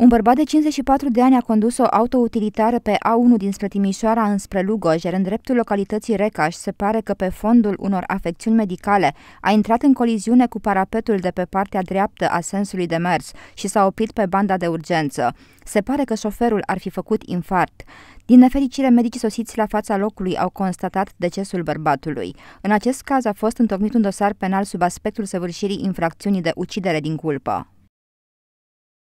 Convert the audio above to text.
Un bărbat de 54 de ani a condus o autoutilitară pe A1 dinspre Timișoara înspre Lugoj, iar în dreptul localității Recaș se pare că pe fondul unor afecțiuni medicale a intrat în coliziune cu parapetul de pe partea dreaptă a sensului de mers și s-a oprit pe banda de urgență. Se pare că șoferul ar fi făcut infart. Din nefericire, medicii sosiți la fața locului au constatat decesul bărbatului. În acest caz a fost întocmit un dosar penal sub aspectul săvârșirii infracțiunii de ucidere din culpă.